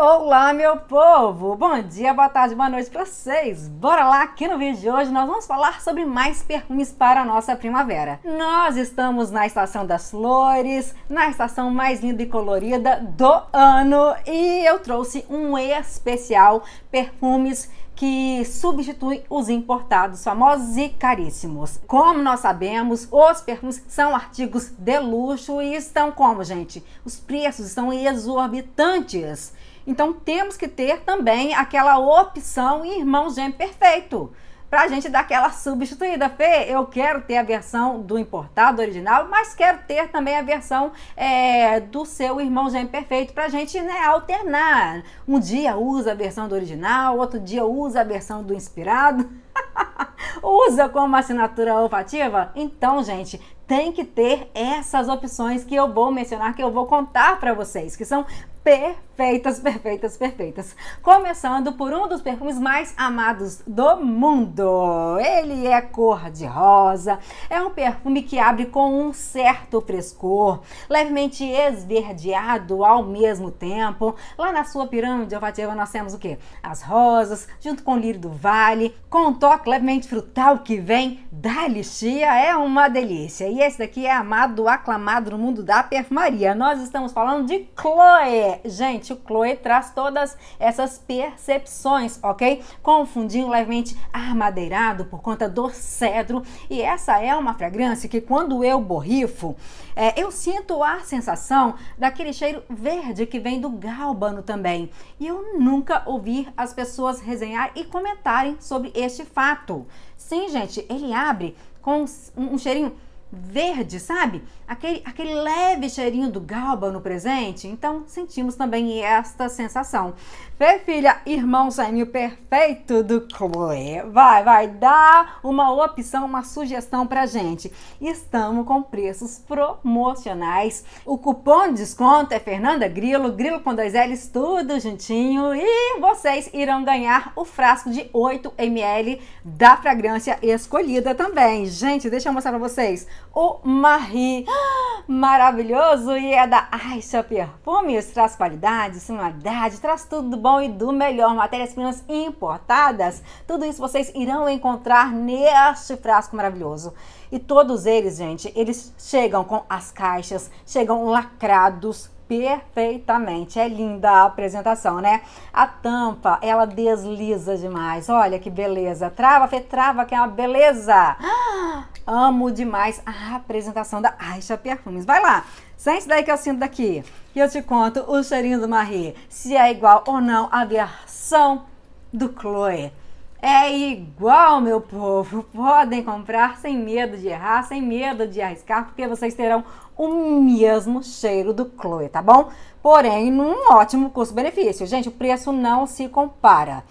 Olá, meu povo! Bom dia, boa tarde, boa noite para vocês! Bora lá, aqui no vídeo de hoje nós vamos falar sobre mais perfumes para a nossa primavera. Nós estamos na estação das flores, na estação mais linda e colorida do ano e eu trouxe um especial perfumes que substitui os importados famosos e caríssimos. Como nós sabemos, os perfumes são artigos de luxo e estão como, gente? Os preços estão exorbitantes. Então temos que ter também aquela opção irmão gêmeo perfeito. a gente dar aquela substituída. Fê, eu quero ter a versão do importado original, mas quero ter também a versão é, do seu irmão gêmeo perfeito para a gente né, alternar. Um dia usa a versão do original, outro dia usa a versão do inspirado. usa como assinatura olfativa? Então, gente, tem que ter essas opções que eu vou mencionar, que eu vou contar para vocês, que são perfeitas perfeitas, perfeitas, perfeitas. Começando por um dos perfumes mais amados do mundo. Ele é cor de rosa, é um perfume que abre com um certo frescor, levemente esverdeado ao mesmo tempo. Lá na sua pirâmide olfativa nós temos o quê? As rosas, junto com o lírio do vale, com um toque levemente frutal que vem da lixia, é uma delícia. E esse daqui é amado, aclamado no mundo da perfumaria. Nós estamos falando de Chloe. Gente, realmente o Chloe traz todas essas percepções, ok? Confundindo levemente armadeirado por conta do cedro. E essa é uma fragrância que quando eu borrifo, é, eu sinto a sensação daquele cheiro verde que vem do gálbano também. E eu nunca ouvi as pessoas resenhar e comentarem sobre este fato. Sim, gente, ele abre com um cheirinho verde, sabe? Aquele, aquele leve cheirinho do galba no presente. Então, sentimos também esta sensação. Fê, filha, irmão gêmeo perfeito do Chloe. Vai, vai dar uma opção, uma sugestão pra gente. Estamos com preços promocionais. O cupom de desconto é Fernanda Grilo, Grilo com dois L's, tudo juntinho. E vocês irão ganhar o frasco de 8 ml da fragrância escolhida também. Gente, deixa eu mostrar pra vocês o Marie. Maravilhoso! E é da Aisha Perfumes. Traz qualidade, similaridade, traz tudo do bom e do melhor. Matérias-primas importadas. Tudo isso vocês irão encontrar neste frasco maravilhoso. E todos eles, gente, eles chegam com as caixas, chegam lacrados, perfeitamente. É linda a apresentação, né? A tampa, ela desliza demais. Olha que beleza. Trava, Fê, trava, que é uma beleza. Ah, amo demais a apresentação da Aisha Perfumes. Vai lá. Sente daí que eu sinto daqui. E eu te conto o cheirinho do Marie. Se é igual ou não a versão do Chloe é igual, meu povo. Podem comprar sem medo de errar, sem medo de arriscar, porque vocês terão o mesmo cheiro do Chloe, tá bom? Porém, num ótimo custo-benefício. Gente, o preço não se compara.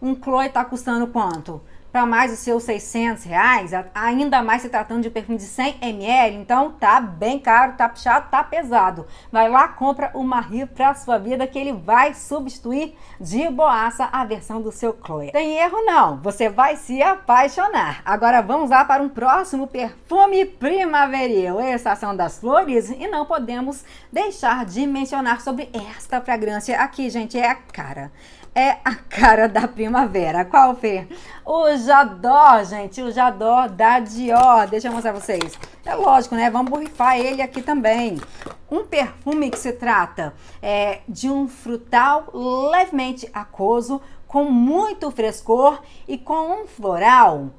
Um Chloe tá custando quanto? para mais os seus 600 reais, ainda mais se tratando de perfume de 100 ml, então tá bem caro, tá puxado, tá pesado. Vai lá, compra o Marie pra sua vida que ele vai substituir de boaça a versão do seu Chloe. Tem erro não, você vai se apaixonar. Agora vamos lá para um próximo perfume primaveril, estação das flores, e não podemos deixar de mencionar sobre esta fragrância aqui, gente, é a cara. É a cara da primavera. Qual, Fê? Os Jadó, gente. O Jadó da Dior. Deixa eu mostrar pra vocês. É lógico, né? Vamos borrifar ele aqui também. Um perfume que se trata é, de um frutal levemente aquoso, com muito frescor e com um floral.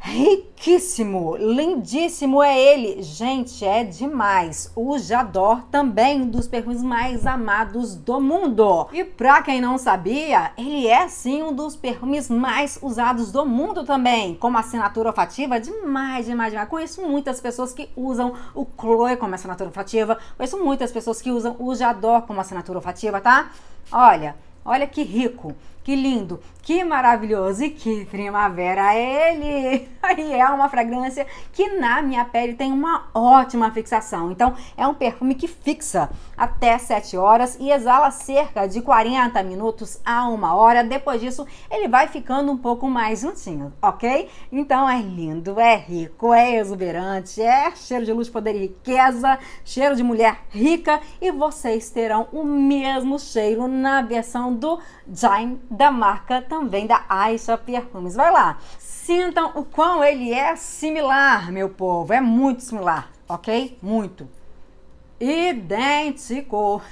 riquíssimo, lindíssimo é ele. Gente, é demais. O Jador também um dos perfumes mais amados do mundo. E pra quem não sabia, ele é sim um dos perfumes mais usados do mundo também. Como assinatura olfativa, demais, demais, demais. Conheço muitas pessoas que usam o Chloe como assinatura olfativa. Conheço muitas pessoas que usam o Jador como assinatura olfativa, tá? Olha, Olha que rico. Que lindo, que maravilhoso e que primavera é ele! E é uma fragrância que na minha pele tem uma ótima fixação. Então, é um perfume que fixa até 7 horas e exala cerca de 40 minutos a uma hora. Depois disso, ele vai ficando um pouco mais juntinho, ok? Então, é lindo, é rico, é exuberante, é cheiro de luz, poder e riqueza, cheiro de mulher rica e vocês terão o mesmo cheiro na versão do Jane da marca também da Aisha Perfumes. Vai lá, sintam o quão ele é similar, meu povo. É muito similar, ok? Muito. Idêntico.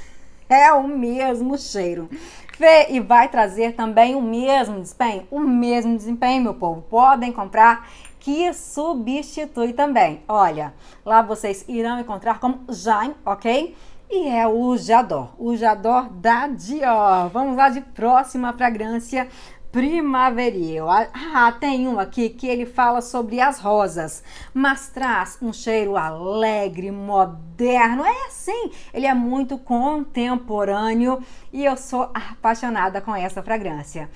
É o mesmo cheiro. Fê, e vai trazer também o mesmo desempenho? O mesmo desempenho, meu povo. Podem comprar que substitui também. Olha, lá vocês irão encontrar como Jaime, ok? e é o Jador, o Jador da Dior. Vamos lá de próxima fragrância primaveril. Ah, ah, tem um aqui que ele fala sobre as rosas, mas traz um cheiro alegre, moderno. É assim, ele é muito contemporâneo e eu sou apaixonada com essa fragrância.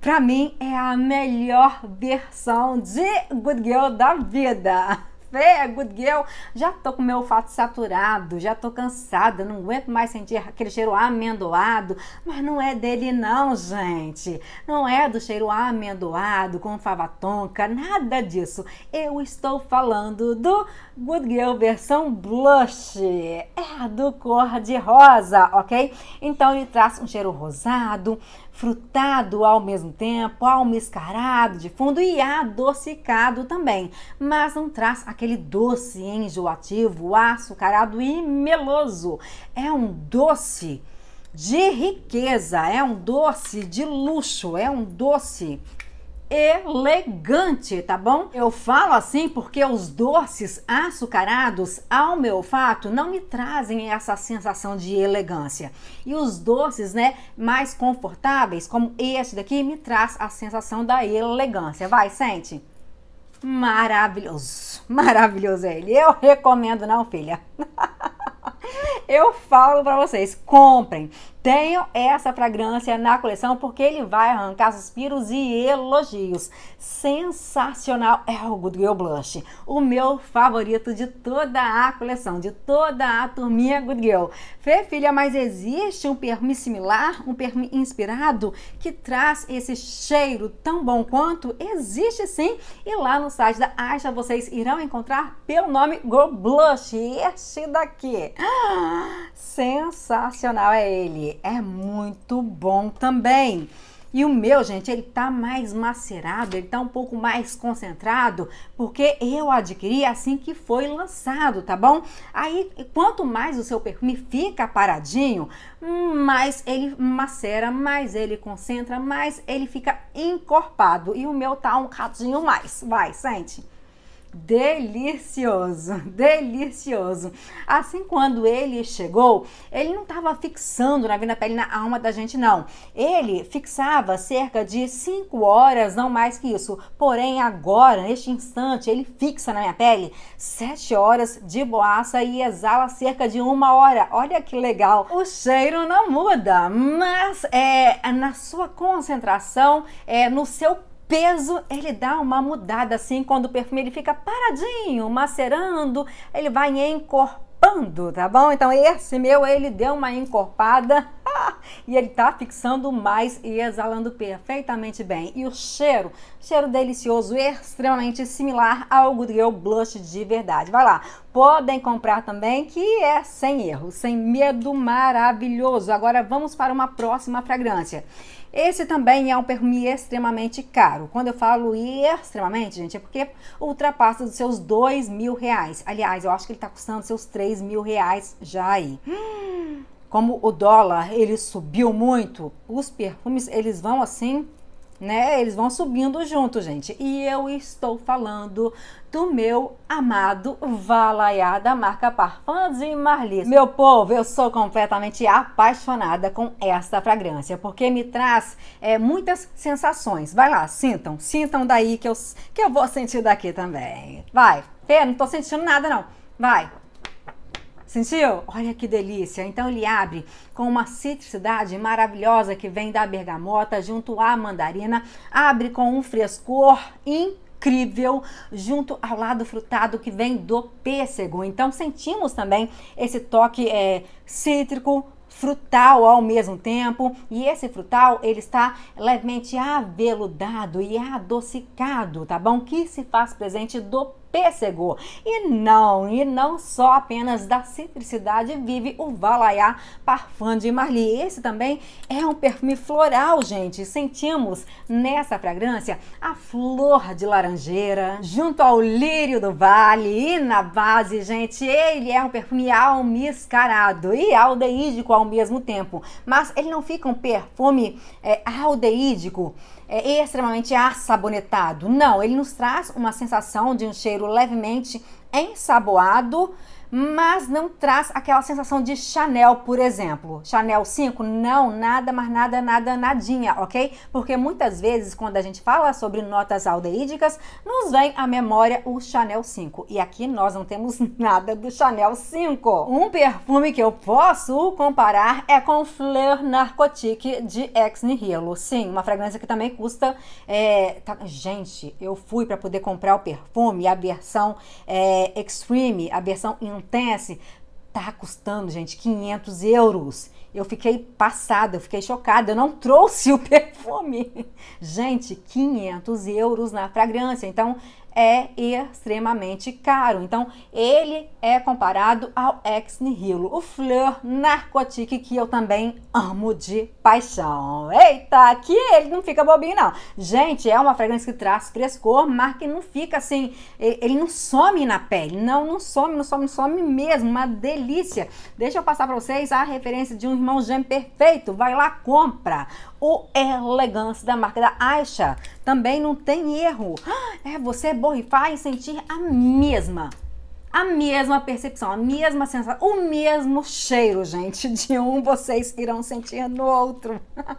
Para mim é a melhor versão de Good Girl da vida fé, good girl. Já tô com meu olfato saturado, já tô cansada, não aguento mais sentir aquele cheiro amendoado. Mas não é dele não, gente. Não é do cheiro amendoado com fava tonka, nada disso. Eu estou falando do good girl versão blush. É do cor de rosa, ok? Então ele traz um cheiro rosado, frutado ao mesmo tempo, almiscarado de fundo e adocicado também, mas não traz aquele doce enjoativo, açucarado e meloso. É um doce de riqueza, é um doce de luxo, é um doce elegante, tá bom? Eu falo assim porque os doces açucarados ao meu olfato não me trazem essa sensação de elegância. E os doces, né, mais confortáveis, como este daqui, me traz a sensação da elegância. Vai, sente. Maravilhoso. Maravilhoso é ele. Eu recomendo não, filha. Eu falo para vocês, comprem Tenham essa fragrância na coleção porque ele vai arrancar suspiros e elogios. Sensacional é o Good Girl Blush, o meu favorito de toda a coleção, de toda a turminha Good Girl. Fê, filha, mas existe um perfume similar, um perfume inspirado que traz esse cheiro tão bom quanto? Existe sim, e lá no site da Aisha vocês irão encontrar pelo nome Go Blush, este daqui. Ah, sensacional é ele. É muito bom também. E o meu, gente, ele tá mais macerado, ele tá um pouco mais concentrado, porque eu adquiri assim que foi lançado, tá bom? Aí, quanto mais o seu perfume fica paradinho, mais ele macera, mais ele concentra, mais ele fica encorpado. E o meu tá um ratinho mais. Vai, sente delicioso, delicioso. Assim, quando ele chegou, ele não estava fixando na vida pele na alma da gente, não. Ele fixava cerca de 5 horas, não mais que isso. Porém, agora, neste instante, ele fixa na minha pele 7 horas de boaça e exala cerca de uma hora. Olha que legal! O cheiro não muda, mas é na sua concentração, é no seu peso, ele dá uma mudada assim, quando o perfume ele fica paradinho, macerando, ele vai encorpando, tá bom? Então esse meu, ele deu uma encorpada e ele tá fixando mais e exalando perfeitamente bem. E o cheiro, cheiro delicioso, extremamente similar ao Goodwill Blush de verdade. Vai lá, podem comprar também, que é sem erro, sem medo, maravilhoso. Agora vamos para uma próxima fragrância. Esse também é um perfume extremamente caro. Quando eu falo extremamente, gente, é porque ultrapassa os seus dois mil reais. Aliás, eu acho que ele tá custando seus três mil reais já aí. Hum como o dólar ele subiu muito, os perfumes eles vão assim, né? Eles vão subindo junto, gente. E eu estou falando do meu amado Valaiá da marca Parfums de Marlis. Meu povo, eu sou completamente apaixonada com esta fragrância, porque me traz é, muitas sensações. Vai lá, sintam, sintam daí que eu, que eu vou sentir daqui também. Vai, Fê, não tô sentindo nada não. Vai. Sentiu? Olha que delícia! Então ele abre com uma citricidade maravilhosa que vem da bergamota junto à mandarina, abre com um frescor incrível junto ao lado frutado que vem do pêssego. Então sentimos também esse toque é, cítrico, frutal ao mesmo tempo e esse frutal ele está levemente aveludado e adocicado, tá bom? Que se faz presente do pêssego. E não, e não só apenas da citricidade vive o Valaiá Parfum de Marly. Esse também é um perfume floral, gente. Sentimos nessa fragrância a flor de laranjeira junto ao lírio do vale e na base, gente, ele é um perfume almiscarado e aldeídico ao mesmo tempo, mas ele não fica um perfume é, aldeídico é, extremamente assabonetado. Não, ele nos traz uma sensação de um cheiro levemente ensaboado, mas não traz aquela sensação de Chanel, por exemplo. Chanel 5, não, nada, mas nada, nada, nadinha, ok? Porque muitas vezes, quando a gente fala sobre notas aldeídicas, nos vem à memória o Chanel 5. E aqui nós não temos nada do Chanel 5. Um perfume que eu posso comparar é com o Fleur Narcotique de Ex Nihilo. Sim, uma fragrância que também custa... É, tá... Gente, eu fui para poder comprar o perfume, a versão é, Extreme, a versão in acontece? Tá custando, gente, 500 euros. Eu fiquei passada, eu fiquei chocada, eu não trouxe o perfume. Gente, 500 euros na fragrância. Então, é extremamente caro. Então, ele é comparado ao ex nihilo, o fleur narcotique que eu também amo de paixão. Eita, que ele não fica bobinho não. Gente, é uma fragrância que traz frescor, mas que não fica assim, ele não some na pele. Não, não some, não some, não some mesmo, uma delícia. Deixa eu passar para vocês a referência de um irmão gêmeo perfeito. Vai lá, compra o elegância da marca da Aisha. Também não tem erro. Ah, é você é borrifar e sentir a mesma a mesma percepção, a mesma sensação, o mesmo cheiro, gente. De um vocês irão sentir no outro.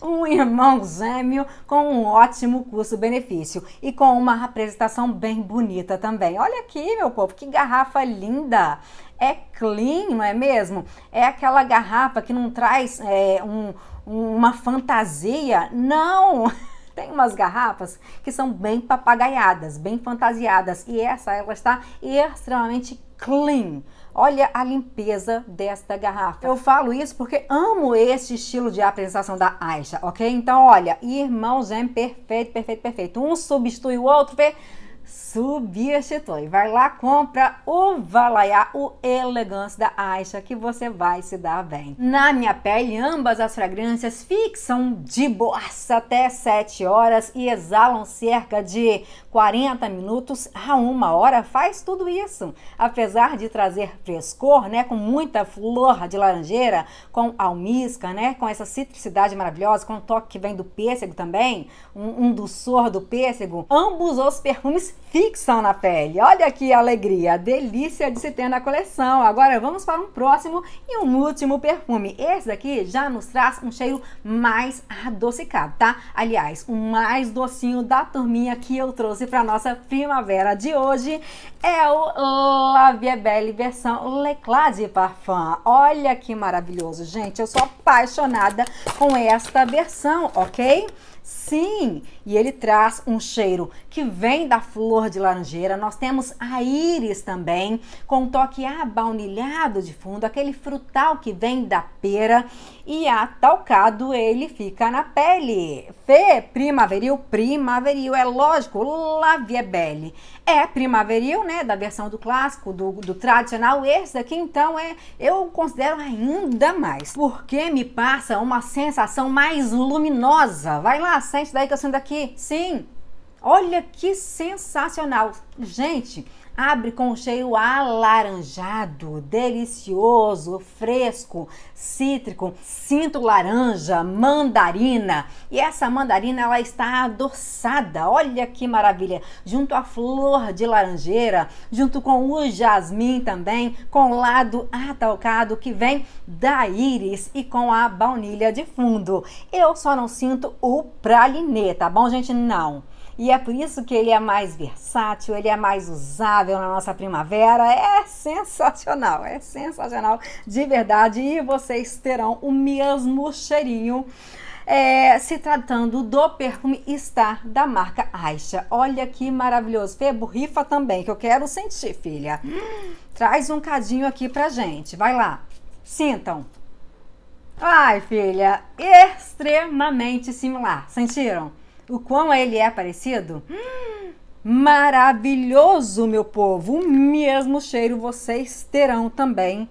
um irmão gêmeo com um ótimo custo-benefício e com uma apresentação bem bonita também. Olha aqui, meu povo, que garrafa linda! É clean, não é mesmo? É aquela garrafa que não traz é, um, uma fantasia. Não! Tem umas garrafas que são bem papagaiadas, bem fantasiadas, e essa ela está extremamente clean. Olha a limpeza desta garrafa. Eu falo isso porque amo este estilo de apresentação da Aisha, ok? Então, olha, irmãos, é perfeito, perfeito, perfeito. Um substitui o outro, vê? subir este tom. E vai lá, compra o Valaiá, o Elegance da Aisha, que você vai se dar bem. Na minha pele, ambas as fragrâncias fixam de boa até 7 horas e exalam cerca de 40 minutos a uma hora. Faz tudo isso. Apesar de trazer frescor, né, com muita flor de laranjeira, com almíscar, né, com essa citricidade maravilhosa, com um toque que vem do pêssego também, um, um doçor do pêssego, ambos os perfumes fixam na pele. Olha que alegria, delícia de se ter na coleção. Agora vamos para um próximo e um último perfume. Esse aqui já nos traz um cheiro mais adocicado, tá? Aliás, o mais docinho da turminha que eu trouxe para nossa primavera de hoje é o La Vie Belle versão Leclat de Parfum. Olha que maravilhoso, gente. Eu sou apaixonada com esta versão, ok? Sim, e ele traz um cheiro que vem da flor de laranjeira. Nós temos a íris também, com um toque abaunilhado de fundo, aquele frutal que vem da pera e a talcado ele fica na pele. Fê, primaveril, primaveril, é lógico, la belle. É primaveril, né, da versão do clássico, do, do tradicional. Esse daqui, então, é eu considero ainda mais, porque me passa uma sensação mais luminosa. Vai lá ah, sente daí que eu sinto aqui. Sim. Olha que sensacional. Gente, Abre com um cheiro alaranjado, delicioso, fresco, cítrico. Sinto laranja, mandarina. E essa mandarina ela está adoçada. Olha que maravilha! Junto à flor de laranjeira, junto com o jasmim também, com o lado atalcado que vem da íris e com a baunilha de fundo. Eu só não sinto o pralinê, tá bom, gente? Não. E é por isso que ele é mais versátil, ele é mais usável na nossa primavera. É sensacional, é sensacional de verdade. E vocês terão o mesmo cheirinho. É, se tratando do perfume Star da marca Aisha. Olha que maravilhoso. Fê, borrifa também, que eu quero sentir, filha. Hum. traz um cadinho aqui pra gente. Vai lá. Sintam. Ai, filha, extremamente similar. Sentiram? o quão ele é parecido? Hum, maravilhoso, meu povo! O mesmo cheiro vocês terão também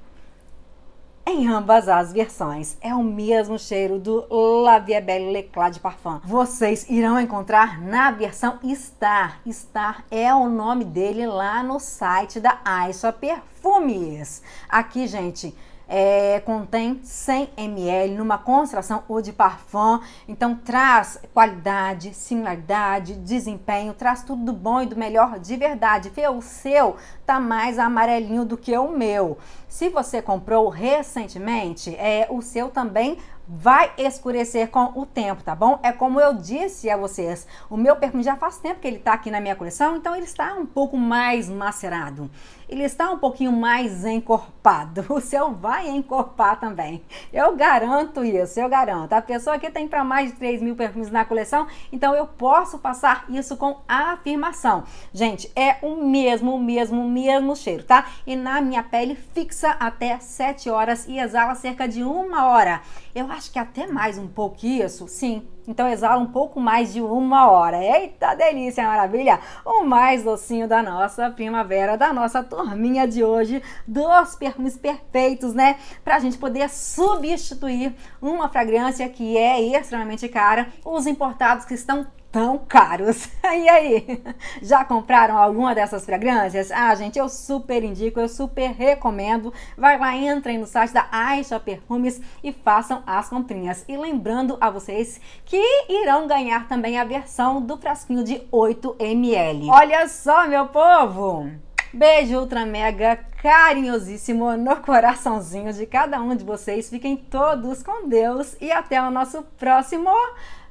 em ambas as versões. É o mesmo cheiro do La Vie Belle Leclat de Parfum. Vocês irão encontrar na versão Star. Star é o nome dele lá no site da Aisha Perfumes. Aqui, gente, é, contém 100 ml numa concentração ou de parfum, então traz qualidade, similaridade, desempenho, traz tudo do bom e do melhor de verdade. Vê o seu tá mais amarelinho do que o meu. Se você comprou recentemente, é, o seu também vai escurecer com o tempo, tá bom? É como eu disse a vocês, o meu perfume já faz tempo que ele tá aqui na minha coleção, então ele está um pouco mais macerado ele está um pouquinho mais encorpado. O seu vai encorpar também. Eu garanto isso, eu garanto. A pessoa aqui tem para mais de 3 mil perfumes na coleção, então eu posso passar isso com afirmação. Gente, é o mesmo, o mesmo, o mesmo cheiro, tá? E na minha pele fixa até 7 horas e exala cerca de uma hora. Eu acho que até mais um pouco isso, sim, então exala um pouco mais de uma hora. Eita delícia, maravilha! O mais docinho da nossa primavera, da nossa turminha de hoje, dos perfumes perfeitos, né? Pra gente poder substituir uma fragrância que é extremamente cara, os importados que estão tão caros. E aí, já compraram alguma dessas fragrâncias? Ah, gente, eu super indico, eu super recomendo. Vai lá, entrem no site da Aisha Perfumes e façam as comprinhas. E lembrando a vocês que irão ganhar também a versão do frasquinho de 8 ml. Olha só, meu povo! Beijo ultra mega carinhosíssimo no coraçãozinho de cada um de vocês. Fiquem todos com Deus e até o nosso próximo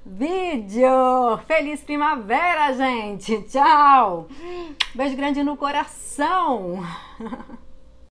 vídeo. Feliz primavera, gente. Tchau. Beijo grande no coração.